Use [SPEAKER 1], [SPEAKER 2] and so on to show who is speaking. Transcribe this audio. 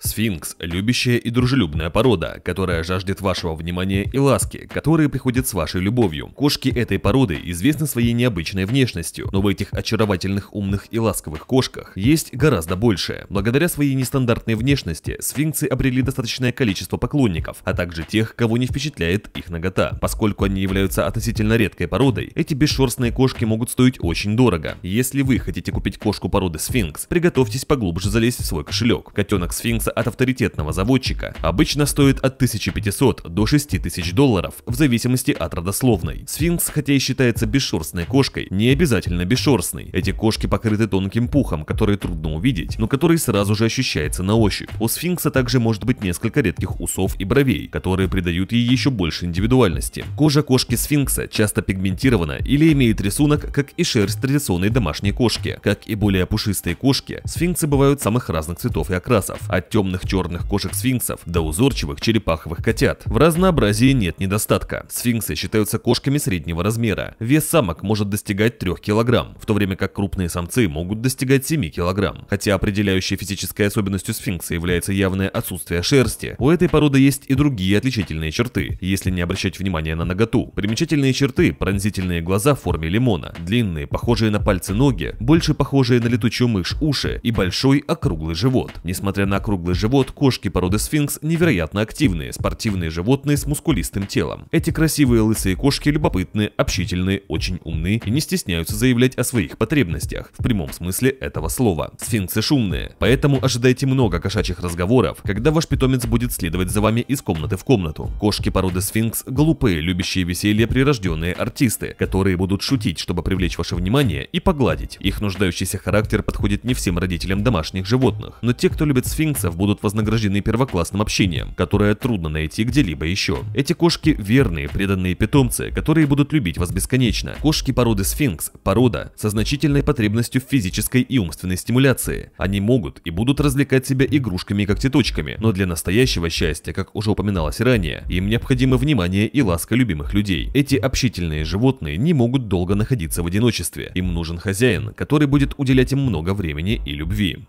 [SPEAKER 1] Сфинкс – любящая и дружелюбная порода, которая жаждет вашего внимания и ласки, которые приходят с вашей любовью. Кошки этой породы известны своей необычной внешностью, но в этих очаровательных, умных и ласковых кошках есть гораздо больше. Благодаря своей нестандартной внешности сфинксы обрели достаточное количество поклонников, а также тех, кого не впечатляет их нагота. Поскольку они являются относительно редкой породой, эти бесшерстные кошки могут стоить очень дорого. Если вы хотите купить кошку породы сфинкс, приготовьтесь поглубже залезть в свой кошелек. Котенок сфинкс отличаться от авторитетного заводчика, обычно стоит от 1500 до 6000 долларов в зависимости от родословной. Сфинкс, хотя и считается бесшерстной кошкой, не обязательно бесшерстной. Эти кошки покрыты тонким пухом, который трудно увидеть, но который сразу же ощущается на ощупь. У сфинкса также может быть несколько редких усов и бровей, которые придают ей еще больше индивидуальности. Кожа кошки сфинкса часто пигментирована или имеет рисунок, как и шерсть традиционной домашней кошки. Как и более пушистые кошки, сфинксы бывают самых разных цветов и окрасов, от темных черных кошек-сфинксов до узорчивых черепаховых котят. В разнообразии нет недостатка. Сфинксы считаются кошками среднего размера. Вес самок может достигать 3 кг, в то время как крупные самцы могут достигать 7 кг. Хотя определяющей физической особенностью сфинкса является явное отсутствие шерсти, у этой породы есть и другие отличительные черты, если не обращать внимания на ноготу. Примечательные черты – пронзительные глаза в форме лимона, длинные, похожие на пальцы ноги, больше похожие на летучую мышь уши и большой округлый живот. Несмотря на округлый круглый живот, кошки породы сфинкс невероятно активные, спортивные животные с мускулистым телом. Эти красивые лысые кошки любопытные, общительные, очень умные и не стесняются заявлять о своих потребностях, в прямом смысле этого слова. Сфинксы шумные, поэтому ожидайте много кошачьих разговоров, когда ваш питомец будет следовать за вами из комнаты в комнату. Кошки породы сфинкс – глупые, любящие веселье прирожденные артисты, которые будут шутить, чтобы привлечь ваше внимание и погладить. Их нуждающийся характер подходит не всем родителям домашних животных, но те, кто любит сфинксов, будут вознаграждены первоклассным общением, которое трудно найти где-либо еще. Эти кошки верные, преданные питомцы, которые будут любить вас бесконечно. Кошки породы сфинкс – порода со значительной потребностью в физической и умственной стимуляции. Они могут и будут развлекать себя игрушками и когтеточками, но для настоящего счастья, как уже упоминалось ранее, им необходимо внимание и ласка любимых людей. Эти общительные животные не могут долго находиться в одиночестве. Им нужен хозяин, который будет уделять им много времени и любви.